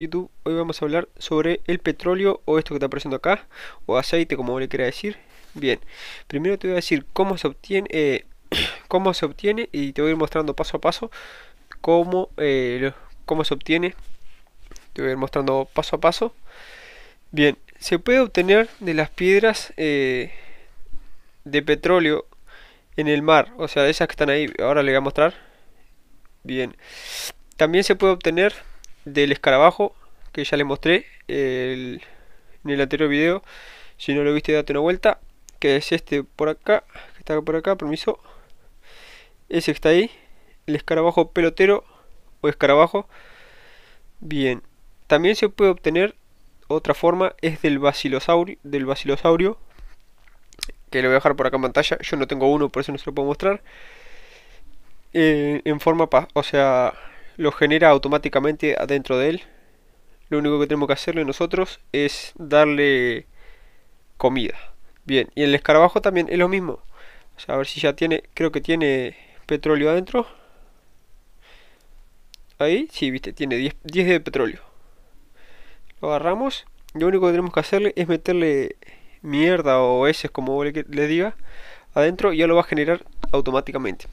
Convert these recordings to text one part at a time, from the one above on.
YouTube, hoy vamos a hablar sobre el petróleo o esto que está apareciendo acá, o aceite como le quiera decir. Bien, primero te voy a decir cómo se obtiene, eh, cómo se obtiene y te voy a ir mostrando paso a paso cómo, eh, cómo se obtiene. Te voy a ir mostrando paso a paso. Bien, se puede obtener de las piedras eh, de petróleo en el mar, o sea, de esas que están ahí, ahora le voy a mostrar. Bien, también se puede obtener del escarabajo que ya les mostré en el anterior video. Si no lo viste, date una vuelta. Que es este por acá, que está por acá, permiso. Ese que está ahí, el escarabajo pelotero o escarabajo. Bien, también se puede obtener otra forma, es del basilosaurio, del basilosaurio que lo voy a dejar por acá en pantalla. Yo no tengo uno, por eso no se lo puedo mostrar. Eh, en forma, o sea, lo genera automáticamente adentro de él. Lo único que tenemos que hacerle nosotros es darle comida. Bien, y el escarabajo también es lo mismo. a ver si ya tiene, creo que tiene petróleo adentro. Ahí, sí, viste, tiene 10, 10 de petróleo. Lo agarramos. Lo único que tenemos que hacerle es meterle mierda o es como le, le diga, adentro y ya lo va a generar automáticamente.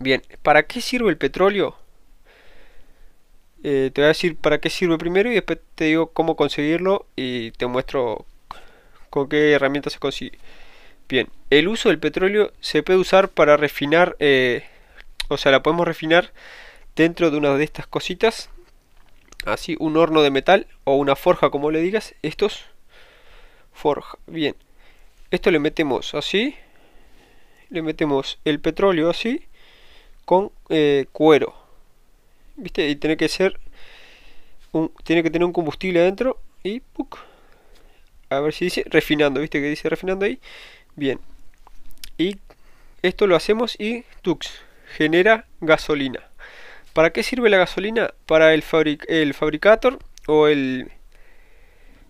Bien, ¿para qué sirve el petróleo? Eh, te voy a decir para qué sirve primero y después te digo cómo conseguirlo y te muestro con qué herramientas se consigue. Bien, el uso del petróleo se puede usar para refinar, eh, o sea, la podemos refinar dentro de una de estas cositas, así un horno de metal o una forja, como le digas, estos forja. Bien, esto le metemos así, le metemos el petróleo así con eh, cuero ¿viste? Y tiene que ser un, tiene que tener un combustible adentro y a ver si dice refinando, ¿viste que dice refinando ahí? Bien. Y esto lo hacemos y tux genera gasolina. ¿Para qué sirve la gasolina? Para el, fabric el fabricator o el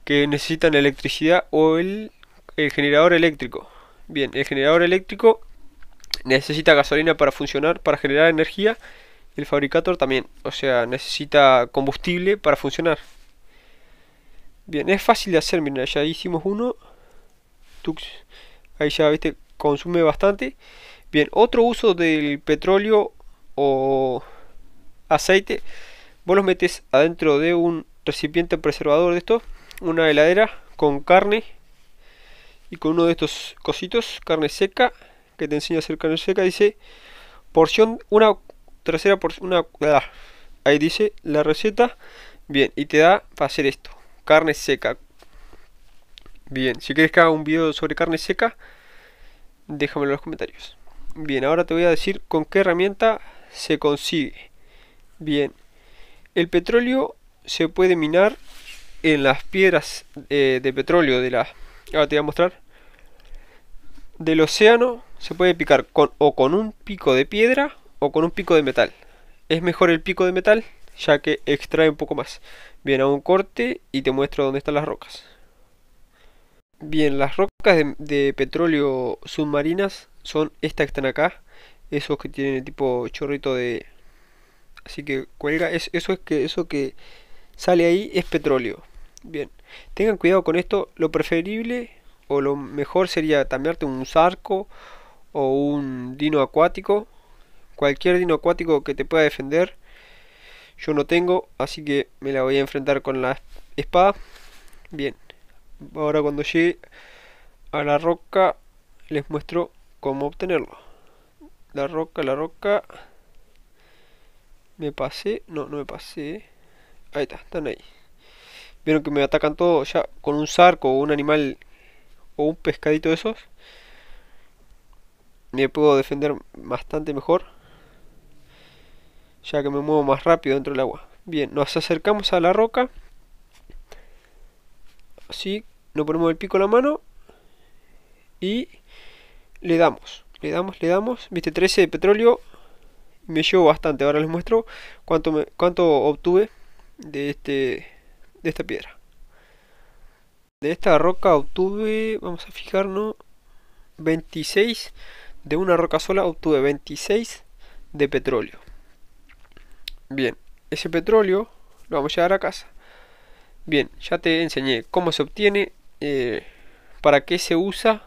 que necesitan electricidad o el, el generador eléctrico. Bien, el generador eléctrico necesita gasolina para funcionar, para generar energía el fabricator también. O sea, necesita combustible para funcionar. Bien, es fácil de hacer, mira, ya hicimos uno. Tux. Ahí ya, viste, consume bastante. Bien, otro uso del petróleo o aceite. Vos los metes adentro de un recipiente preservador de esto. Una heladera con carne. Y con uno de estos cositos, carne seca. Que te enseña a hacer carne seca. Dice, porción, una trasera por una, ah, ahí dice la receta, bien, y te da para hacer esto, carne seca. Bien, si quieres que haga un video sobre carne seca, déjamelo en los comentarios. Bien, ahora te voy a decir con qué herramienta se consigue. Bien, el petróleo se puede minar en las piedras eh, de petróleo de la... Ahora te voy a mostrar. Del océano se puede picar con, o con un pico de piedra con un pico de metal. Es mejor el pico de metal ya que extrae un poco más. Bien, a un corte y te muestro dónde están las rocas. Bien, las rocas de, petróleo submarinas son estas que están acá. Esos que tienen el tipo chorrito de... Así que cuelga, eso es que eso que sale ahí es petróleo. Bien, tengan cuidado con esto. Lo preferible o lo mejor sería cambiarte un zarco o un dino acuático cualquier dino acuático que te pueda defender. Yo no tengo, así que me la voy a enfrentar con la espada. Bien, ahora cuando llegue a la roca les muestro cómo obtenerlo. La roca, la roca. Me pasé, no, no me pasé. Ahí está, están ahí. Vieron que me atacan todos ya con un zarco o un animal o un pescadito de esos. Me puedo defender bastante mejor ya que me muevo más rápido dentro del agua. Bien, nos acercamos a la roca. Así, nos ponemos el pico en la mano y le damos, le damos, le damos. Viste, 13 de petróleo me llevo bastante. Ahora les muestro cuánto, me, cuánto obtuve de, este, de esta piedra. De esta roca obtuve, vamos a fijarnos, 26. De una roca sola obtuve 26 de petróleo. Bien, ese petróleo lo vamos a llevar a casa. Bien, ya te enseñé cómo se obtiene, eh, para qué se usa,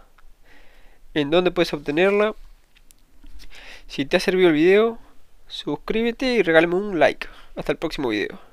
en dónde puedes obtenerla. Si te ha servido el video, suscríbete y regálame un like. Hasta el próximo video.